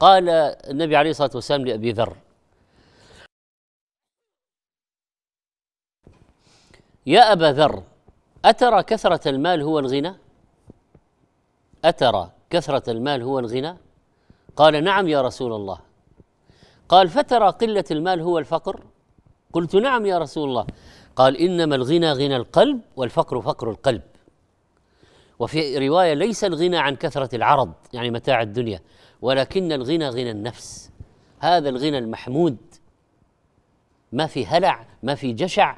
قال النبي عليه الصلاه والسلام لابي ذر يا ابا ذر اترى كثره المال هو الغنى اترى كثره المال هو الغنى قال نعم يا رسول الله قال فترى قله المال هو الفقر قلت نعم يا رسول الله قال انما الغنى غنى القلب والفقر فقر القلب وفي روايه ليس الغنى عن كثره العرض يعني متاع الدنيا ولكن الغنى غنى النفس هذا الغنى المحمود ما في هلع ما في جشع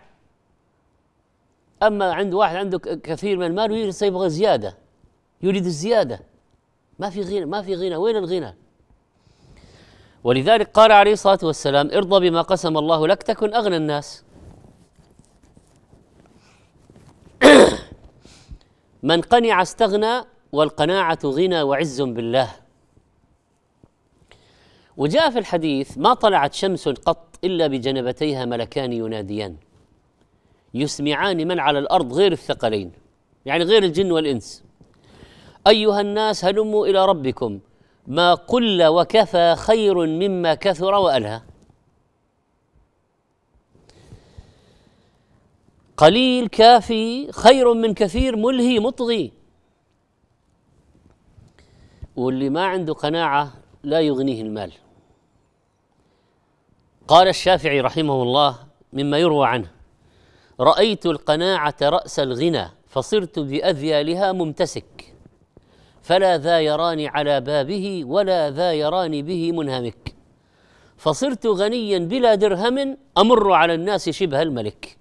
اما عند واحد عنده كثير من المال ويريد يبغى زياده يريد الزياده ما في غنى ما في غنى وين الغنى ولذلك قال عليه الصلاه والسلام ارضى بما قسم الله لك تكن اغنى الناس من قنع استغنى والقناعة غنى وعز بالله وجاء في الحديث ما طلعت شمس قط إلا بجنبتيها ملكان يناديان يسمعان من على الأرض غير الثقلين يعني غير الجن والإنس أيها الناس هلموا إلى ربكم ما قل وكفى خير مما كثر وألهى قليل كافي خير من كثير ملهي مطغي واللي ما عنده قناعه لا يغنيه المال قال الشافعي رحمه الله مما يروى عنه رايت القناعه راس الغنى فصرت باذيالها ممتسك فلا ذا يراني على بابه ولا ذا يراني به منهمك فصرت غنيا بلا درهم امر على الناس شبه الملك